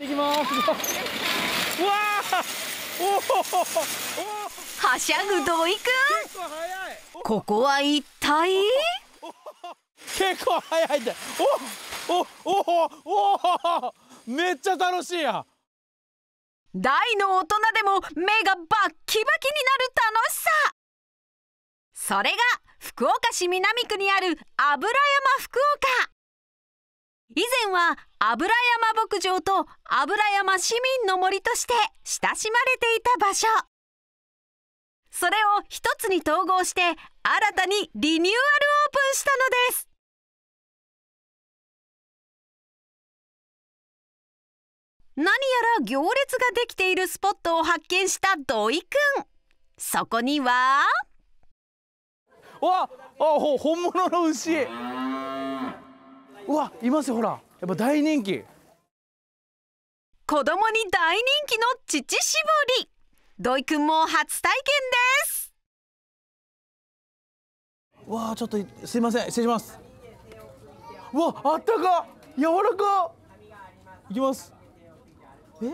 きます。はしゃぐ土井くんここは一体結構速いんだおおおおめっちゃ楽しいや大の大人でも目がバッキバキになる楽しさそれが福岡市南区にある油山福岡以前は油山牧場と油山市民の森として親しまれていた場所それを一つに統合して新たにリニューアルオープンしたのです何やら行列ができているスポットを発見した土井くんそこにはわああ、本物の牛うわいますよほらやっぱ大人気子供に大人気の乳搾り土井くんも初体験ですわあちょっとすいません失礼しますわあったか柔らかいきますえ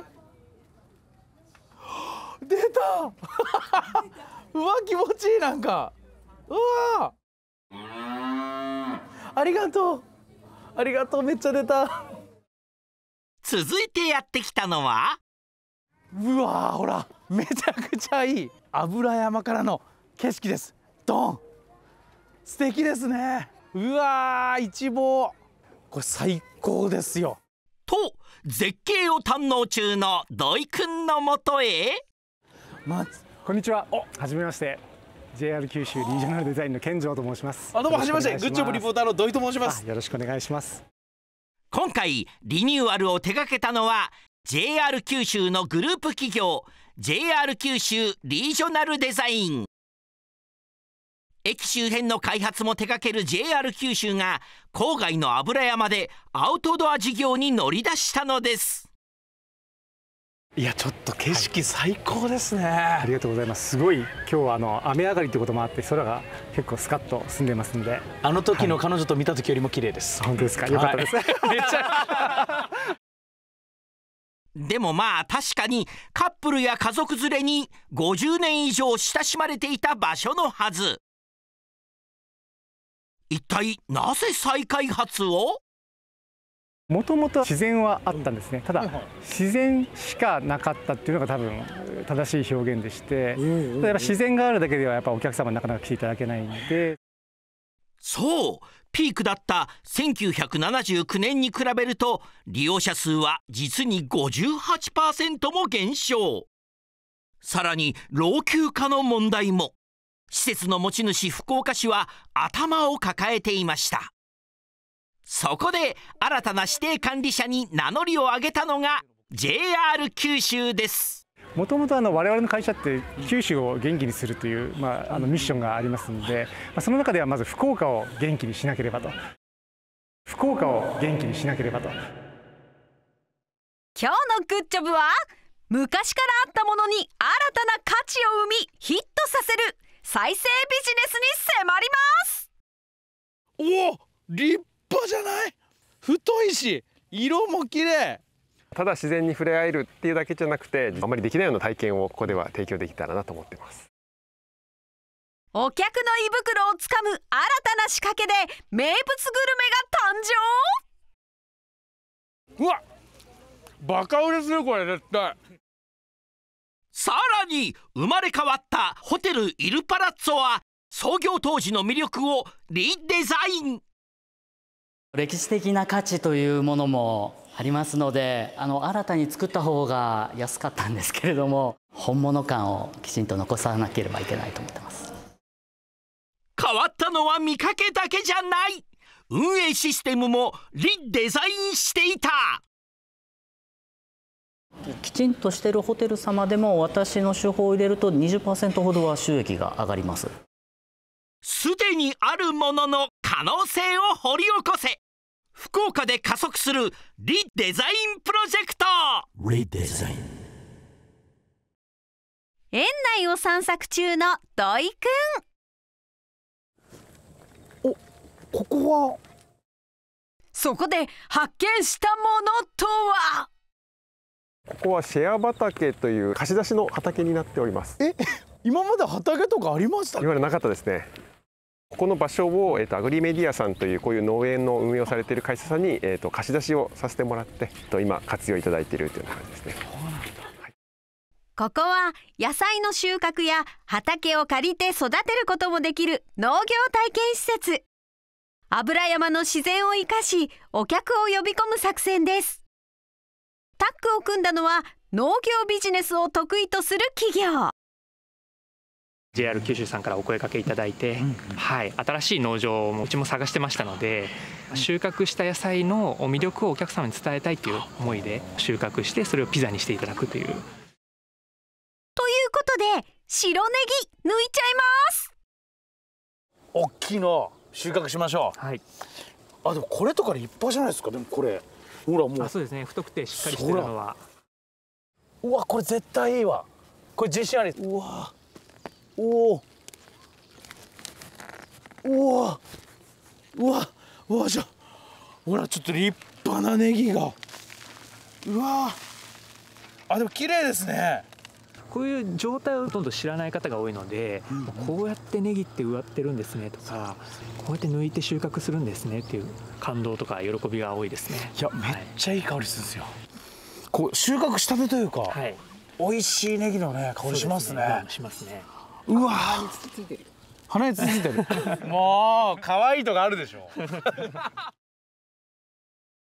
出た うわ気持ちいいなんかうわありがとうありがとうめっちゃ出た続いてやってきたのはうわー、ほらめちゃくちゃいい油山からの景色ですドン素敵ですねうわー、一望これ最高ですよと絶景を堪能中の土井くんのもとへ、ま、ず、こんにちはお初めまして JR 九州リージョナルデザインの健城と申しますあどうもはじめましてグッジョブリポーターの土井と申しますよろしくお願いします今回リニューアルを手掛けたのは JR 九州のグループ企業 JR 九州リージョナルデザイン駅周辺の開発も手掛ける JR 九州が郊外の油山でアウトドア事業に乗り出したのですいやちょっと景色最高ですね、はい、ありがとうございますすごい今日はあの雨上がりということもあって空が結構スカッと澄んでますんであの時の彼女と見た時よりも綺麗です、はい、本当ですか良かったです、はい、めっちゃ でもまあ確かにカップルや家族連れに50年以上親しまれていた場所のはず一体なぜ再開発をもともと自然はあったんですねただ自然しかなかったっていうのが多分正しい表現でして例えば自然があるだけではやっぱお客様なかなか来ていただけないんでそうピークだった1979年に比べると利用者数は実に58%も減少さらに老朽化の問題も施設の持ち主福岡市は頭を抱えていましたそこで新たな指定管理者に名乗りを上げたのが JR 九州ですもともと我々の会社って九州を元気にするという、まあ、あのミッションがありますので、まあ、その中ではまず福岡を元気にしなければと福岡を元気にしなければと今日のグッジョブは昔からあったものに新たな価値を生みヒットさせる再生ビジネスに迫りますお立じゃない太いし色も綺麗ただ自然に触れ合えるっていうだけじゃなくてあまりできないような体験をここでは提供できたらなと思ってますお客の胃袋をつかむ新たな仕掛けで名物グルメが誕生うわバカ売れするこれ絶対さらに生まれ変わったホテルイルパラッツォは創業当時の魅力をリデザイン歴史的な価値というものもありますのであの新たに作った方が安かったんですけれども本物感をきちんと残さなければいけないと思ってます変わったのは見かけだけじゃない運営システムもリデザインしていたきちんとしてるホテル様でも私の手法を入れると20%ほどは収益が上がりますすでにあるものの可能性を掘り起こせ福岡で加速するリデザインプロジェクトリデザイン園内を散策中の土井くんおここはそこで発見したものとはここはシェア畑という貸し出しの畑になっておりますえ今まで畑とかありました今までなかったですねここの場所を、えーと、アグリメディアさんというこういう農園の運営をされている会社さんに、えーと、貸し出しをさせてもらって、えー、と今活用いただいているという感じですね。はい、ここは野菜の収穫や畑を借りて育てることもできる農業体験施設油山の自然を生かしお客を呼び込む作戦ですタッグを組んだのは農業ビジネスを得意とする企業 JR 九州さんからお声かけいただいて、はい、新しい農場もうちも探してましたので収穫した野菜の魅力をお客様に伝えたいという思いで収穫してそれをピザにしていただくという。ということで白ネギ抜いちゃいます大きいの収穫しましょう、はい、あでもこれとか立派じゃないですかでもこれほらもうそうですね太くてしっかりしてるのはうわこれ絶対いいわこれ自信ありうわおおおおうわうわじゃほらちょっと立派なネギがうわあでも綺麗ですねこういう状態をほとんど知らない方が多いので、うんこうやってネギって植わってるんですねとかこうやって抜いて収穫するんですねっていう感動とか喜びが多いですねいや、めっちゃいい香りするんですよこう収穫したてというか、はい、美味しいネギのね香りしますね、ね、しますねうわ鼻についてる もう可愛いとかあるでしょ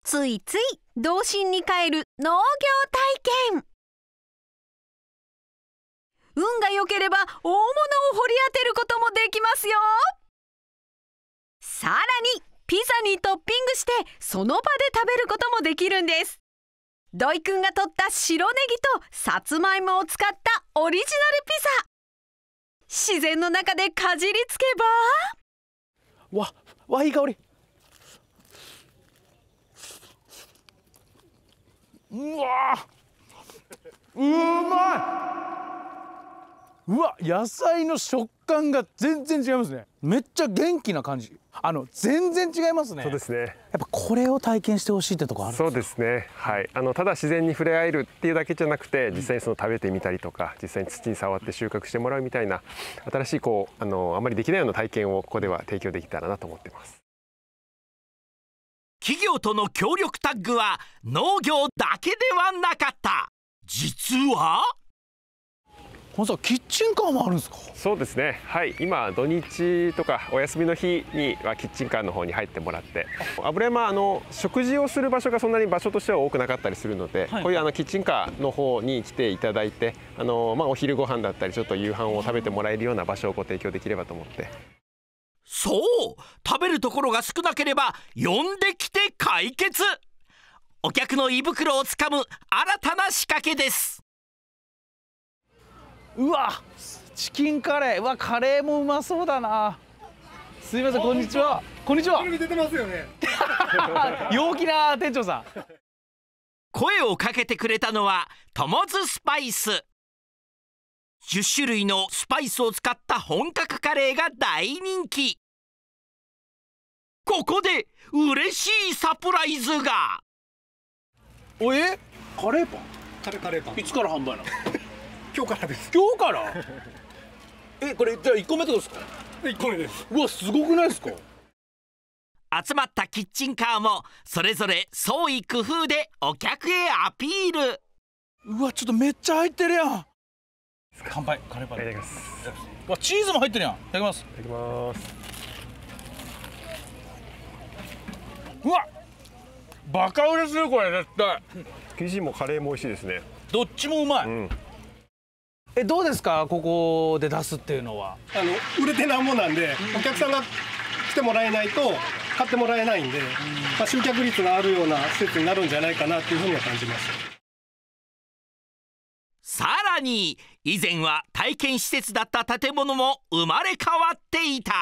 ついつい童心に帰る農業体験運が良ければ大物を掘り当てることもできますよさらにピザにトッピングしてその場で食べることもできるんです土井くんが取った白ネギとさつまいもを使ったオリジナルピザ自然の中でかじりつけばわわいい香りうわうまいうわ野菜の食感が全然違いますねめっちゃ元気な感じあの全然違いますねそうですねやっぱこれを体験してほしいってとこあるそうですねはいあのただ自然に触れ合えるっていうだけじゃなくて実際にその食べてみたりとか実際に土に触って収穫してもらうみたいな新しいこうあのあまりできないような体験をここでは提供できたらなと思ってます企業との協力タッグは農業だけではなかった実は本さキッチンカーもあるんですかそうですねはい今土日とかお休みの日にはキッチンカーの方に入ってもらって油山あの食事をする場所がそんなに場所としては多くなかったりするので、はい、こういうあのキッチンカーの方に来ていただいてあの、まあ、お昼ご飯だったりちょっと夕飯を食べてもらえるような場所をご提供できればと思ってそう食べるところが少なければ呼んできて解決お客の胃袋をつかむ新たな仕掛けですうわチキンカレーうわカレーもうまそうだなすいませんこんにちはこんにちは、ね、陽気な店長さん声をかけてくれたのはトモズスパイス10種類のスパイスを使った本格カレーが大人気ここで嬉しいサプライズがおえカレーパンカレーパンいつから販売なの今日からです今日から えこれじゃあ1個目ってとですか1個目ですうわすごくないですか集まったキッチンカーもそれぞれ創意工夫でお客へアピールうわちょっとめっちゃ入ってるやん乾杯カレーパンいただきますわチーズも入ってるやんいただきますいただきますうわバカ売れするこれ絶対生地もカレーも美味しいですねどっちもうまい、うんえどうですかここで出すっていうのはあの売れてなんもなんでお客さんが来てもらえないと買ってもらえないんで、まあ、集客率があるような施設になるんじゃないかなっていうふうには感じますさらに以前は体験施設だった建物も生まれ変わっていた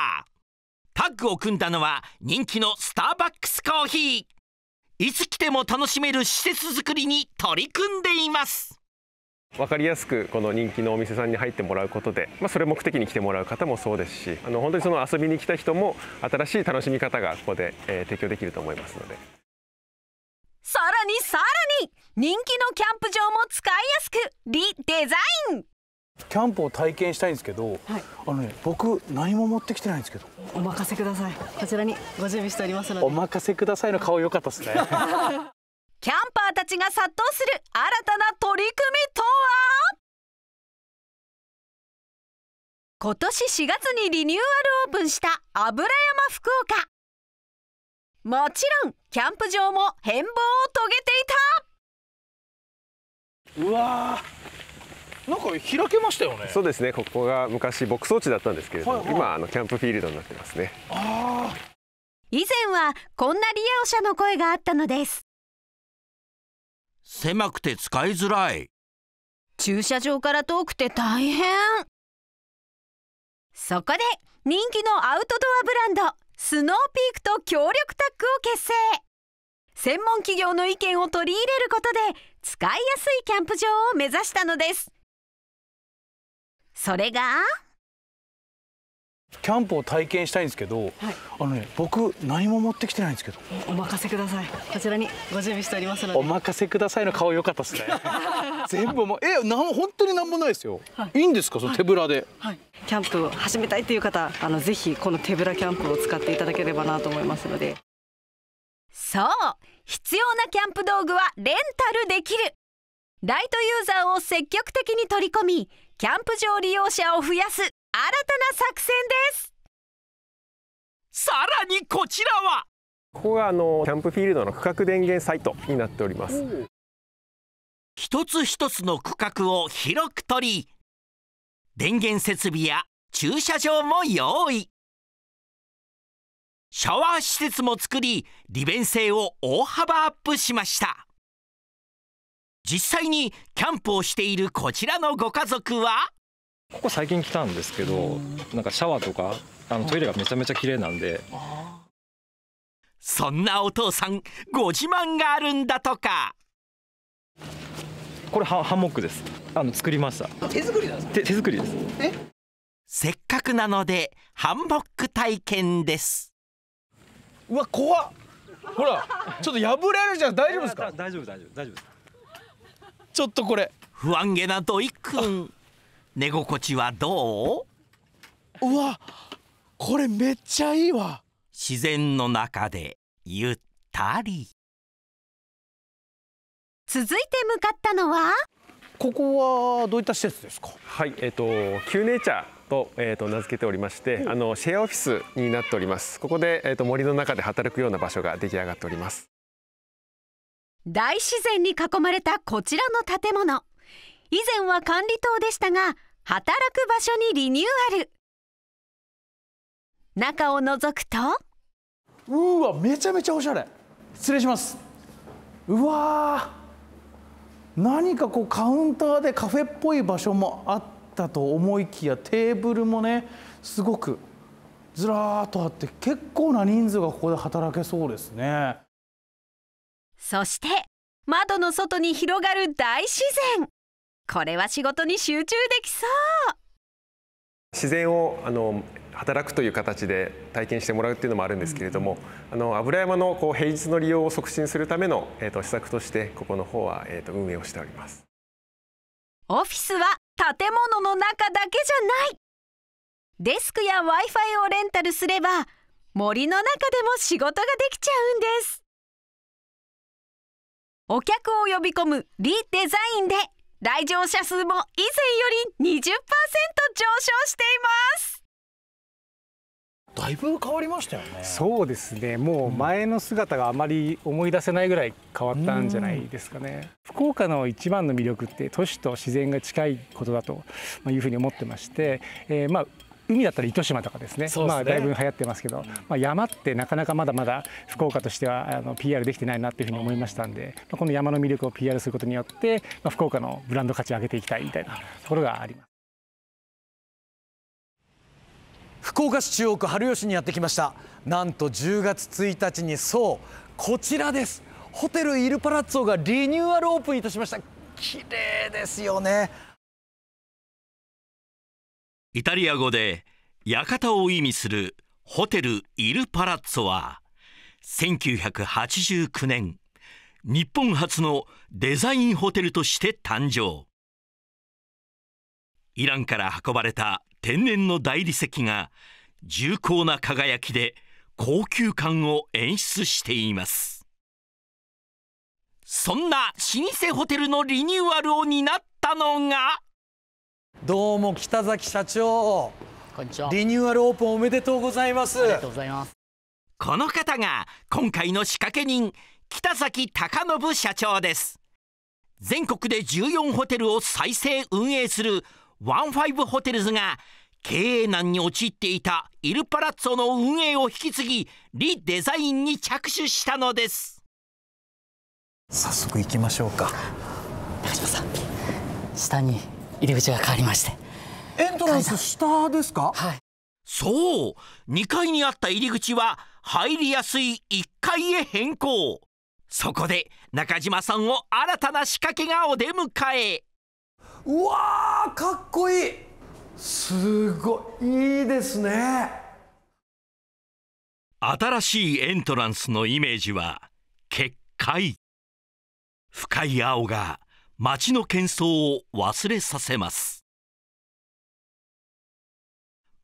タッグを組んだのは人気のスターバックスコーヒーいつ来ても楽しめる施設づくりに取り組んでいます分かりやすくこの人気のお店さんに入ってもらうことで、まあ、それ目的に来てもらう方もそうですしあの本当にその遊びに来た人も新しい楽しみ方がここで、えー、提供できると思いますのでさらにさらに人気のキャンプ場も使いやすくリデザインキャンプを体験したいんですけど、はい、あのね僕何も持ってきてないんですけどお任せくださいこちらにご準備しておりますのでお任せくださいの顔良かったですね キャンパーたちが殺到する新たな取り組みとは今年4月にリニューアルオープンした油山福岡もちろんキャンプ場も変貌を遂げていたうわなんか開けましたよねそうですねここが昔牧草地だったんですけれども、はいはい、今あのキャンプフィールドになってますねあ以前はこんな利用者の声があったのです狭くて使いづらい駐車場から遠くて大変そこで人気のアウトドアブランドスノーピークと協力タッグを結成専門企業の意見を取り入れることで使いやすいキャンプ場を目指したのですそれがキャンプを体験したいんですけど、はい、あのね僕何も持ってきてないんですけどお任せくださいこちらにご準備しておりますのでお任せくださいの顔良かったですね 全部もえなん本当に何もないですよ、はい、いいんですかその手ぶらで、はい、キャンプを始めたいという方あのぜひこの手ぶらキャンプを使っていただければなと思いますのでそう必要なキャンプ道具はレンタルできるライトユーザーを積極的に取り込みキャンプ場利用者を増やすたな作戦ですさらにこちらはここがあのキャンプフィールドの区画電源サイトになっております一つ一つの区画を広く取り電源設備や駐車場も用意シャワー施設も作り利便性を大幅アップしました実際にキャンプをしているこちらのご家族はここ最近来たんですけどなんかシャワーとかあのトイレがめちゃめちゃ綺麗なんでそんなお父さんご自慢があるんだとかこれハンモックですあの作りました手作りなんです手作りですえ。せっかくなのでハンモック体験ですうわ怖っほらちょっと破れるじゃん大丈夫ですか大丈夫大丈夫大丈夫ちょっとこれ不安げな土井くん寝心地はどううわこれめっちゃいいわ自然の中でゆったり続いて向かったのはここはどういった施設ですかはいえっ、ー、とキューネーチャーと,、えー、と名付けておりましてあのシェアオフィスになっておりますここで、えーと森の中で働くような場所が出来上がっております大自然に囲まれたこちらの建物以前は管理棟でしたが働く場所にリニューアル中を覗くとうわめちゃめちゃおしゃれ失礼しますうわ何かこうカウンターでカフェっぽい場所もあったと思いきやテーブルもねすごくずらーっとあって結構な人数がここで働けそうですねそして窓の外に広がる大自然これは仕事に集中できそう自然をあの働くという形で体験してもらうっていうのもあるんですけれども、あの油山のこう平日の利用を促進するための、えー、と施策としてここの方は、えー、と運営をしておりますオフィスは建物の中だけじゃないデスクや w i f i をレンタルすれば森の中でも仕事ができちゃうんですお客を呼び込むリデザインで来場者数も以前より20%上昇していますだいぶ変わりましたよねそうですねもう前の姿があまり思い出せないぐらい変わったんじゃないですかね、うん、福岡の一番の魅力って都市と自然が近いことだというふうに思ってまして、えー、まあ海だったら糸島とかですね、ね、まあ、だいぶ流行ってますけど、まあ、山ってなかなかまだまだ福岡としてはあの PR できてないなっていうふうに思いましたんで、まあ、この山の魅力を PR することによって、まあ、福岡のブランド価値を上げていきたいみたいなところがあります福岡市中央区春吉にやってきましたなんと10月1日にそうこちらですホテルイルパラッツォがリニューアルオープンいたしました綺麗ですよねイタリア語で館を意味するホテルイル・パラッツォは1989年日本初のデザインホテルとして誕生イランから運ばれた天然の大理石が重厚な輝きで高級感を演出していますそんな老舗ホテルのリニューアルを担ったのがどうも北崎社長リニューアルオープンおめでとうございますありがとうございますこの方が今回の仕掛け人北崎隆信社長です全国で14ホテルを再生運営するワンファイブホテルズが経営難に陥っていたイルパラッツォの運営を引き継ぎリデザインに着手したのです早速行きましょうか中島さん下に入り口が変わりましてエントランス下ですかはいそう2階にあった入り口は入りやすい1階へ変更そこで中島さんを新たな仕掛けがお出迎えうわかっこいいすごいいいですね新しいエントランスのイメージは結界深い青が街の喧騒を忘れさせます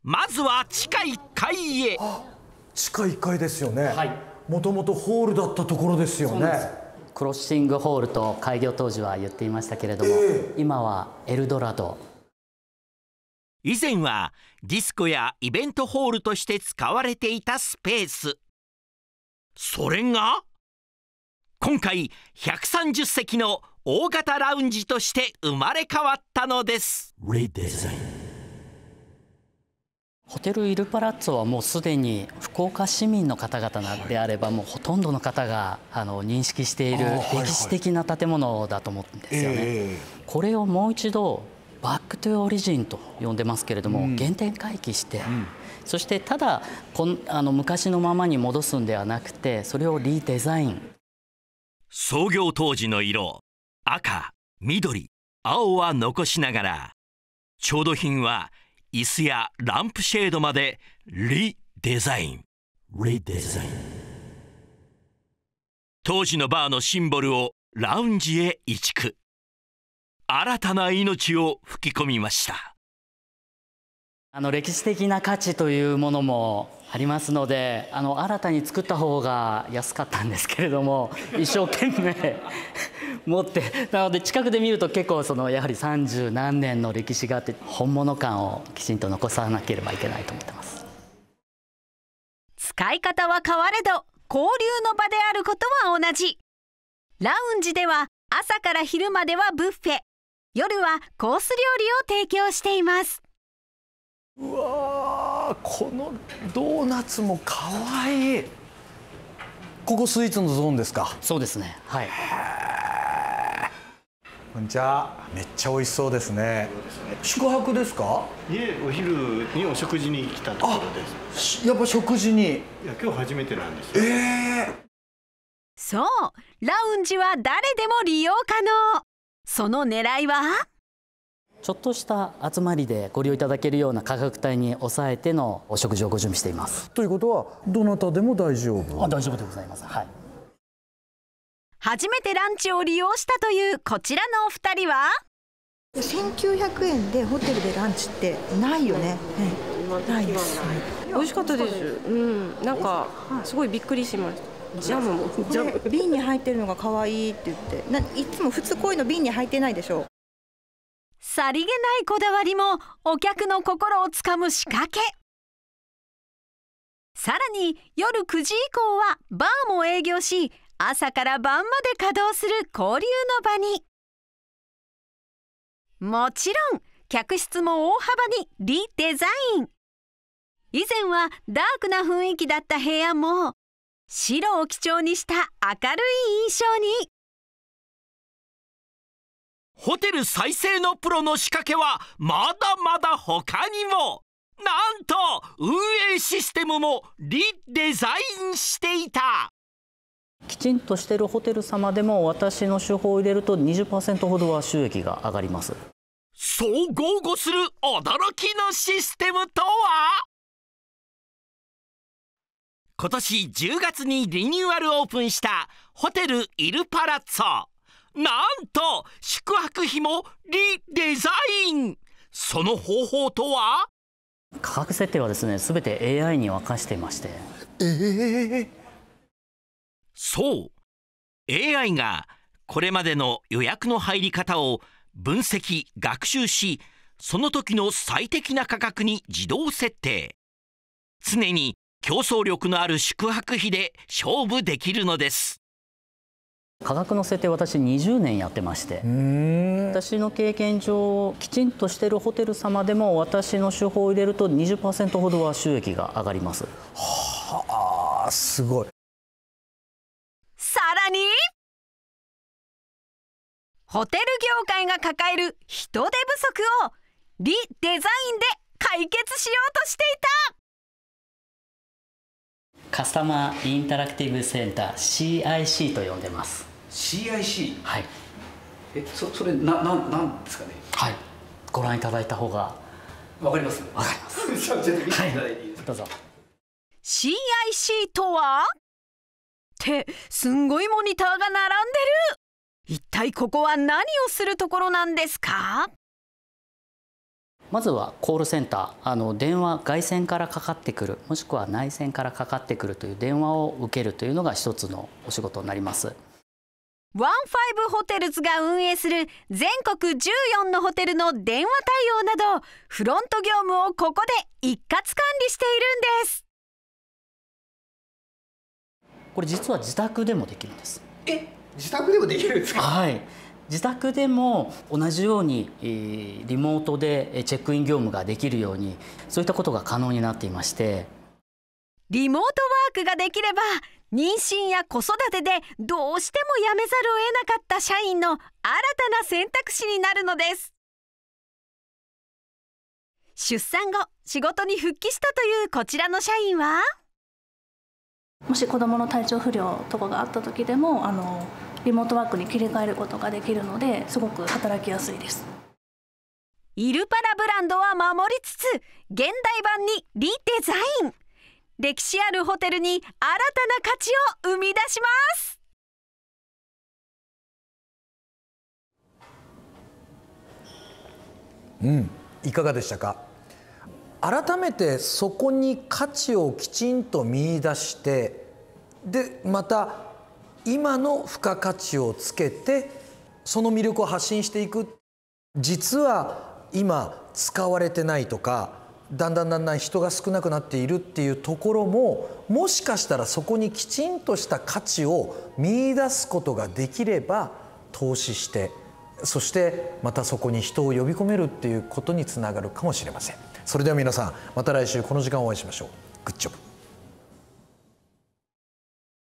まずは地下1階へ地下1階ですよねもともとホールだったところですよねクロッシングホールと開業当時は言っていましたけれども、えー、今はエルドラド以前はディスコやイベントホールとして使われていたスペースそれが今回130席の大型ラウンジとして生まれ変わったのですホテルイルパラッツォはもうすでに福岡市民の方々であればもうほとんどの方があの認識している歴史的な建物だと思うんですよね。これをもう一度バック・トゥ・オリジンと呼んでますけれども、原点回帰して、そしてただこんあの昔のままに戻すんではなくてそれをリデザイン創業当時の色赤緑青は残しながら調度品は椅子やランプシェードまでリデザインリデザイン当時のバーのシンボルをラウンジへ移築新たな命を吹き込みましたあの歴史的な価値というものもありますのであの新たに作った方が安かったんですけれども 一生懸命持ってなので近くで見ると結構そのやはり三十何年の歴史があって本物感をきちんと残さなければいけないと思ってます使い方は変われど交流の場であることは同じラウンジでは朝から昼まではブッフェ夜はコース料理を提供していますうわこのドーナツもかわいいここスイーツのゾーンですかそうですねはいこんにちはめっちゃ美味しそうですね宿泊ですかいえお昼にお食事に来たところですやっぱ食事にいや今日初めてなんですよええー、そうラウンジは誰でも利用可能その狙いはちょっとした集まりでご利用いただけるような価格帯に抑えてのお食事をご準備していますということはどなたでも大丈夫あ大丈夫でございますはい初めてランチを利用したというこちらのお二人は1900円でホテルでランチってないよね、はい、ないです、はい、美味しかったですうんなんかすごいびっくりしましたジャムも瓶に入ってるのが可愛いって言ってないつも普通こういうの瓶に入ってないでしょさりげないこだわりもお客の心をつかむ仕掛けさらに夜9時以降はバーも営業し朝から晩まで稼働する交流の場にもちろん客室も大幅にリデザイン以前はダークな雰囲気だった部屋も白を基調にした明るい印象にホテル再生のプロの仕掛けはまだまだ他にもなんと運営システムもリデザインしていたきちんとしてるホテル様でも私の手法を入れると20%ほどは収益が上がりますそう豪語する驚きのシステムとは今年10月にリニューアルオープンしたホテルイルパラッツォなんと宿泊費もリデザインその方法とは価格設定はですね全て AI に任していましてええー、そう AI がこれまでの予約の入り方を分析学習しその時の最適な価格に自動設定常に競争力のある宿泊費で勝負できるのです価格の設定私20年やってまして私の経験上きちんとしてるホテル様でも私の手法を入れると20%ほどは収益が上がりますはあすごいさらにホテル業界が抱える人手不足をリデザインで解決しようとしていたカスタマーインタラクティブセンター CIC と呼んでます CIC はいえそそれなななんですかねはいご覧いただいた方がわかりますわかります じゃあち見ていただいていいですか、はい、どうぞ CIC とはってすんごいモニターが並んでる一体ここは何をするところなんですかまずはコールセンターあの電話外線からかかってくるもしくは内線からかかってくるという電話を受けるというのが一つのお仕事になります。ワンファイブホテルズが運営する全国14のホテルの電話対応などフロント業務をここで一括管理しているんですこれ実は自宅でもできるんですえ自宅でもできるんですかはい自宅でも同じようにリモートでチェックイン業務ができるようにそういったことが可能になっていましてリモートワークができれば妊娠や子育てでどうしても辞めざるを得なかった社員の新たな選択肢になるのです出産後仕事に復帰したというこちらの社員はもし子どもの体調不良とかがあった時でもあのリモートワークに切り替えることができるのですごく働きやすいですイルパラブランドは守りつつ現代版にリデザイン歴史あるホテルに新たな価値を生み出しますうんいかがでしたか改めてそこに価値をきちんと見出してでまた今の付加価値をつけてその魅力を発信していく実は今使われてないとかだんだんだんだん人が少なくなっているっていうところももしかしたらそこにきちんとした価値を見いだすことができれば投資してそしてまたそこに人を呼び込めるっていうことにつながるかもしれませんそれでは皆さんまた来週この時間お会いしましょうグッジョブ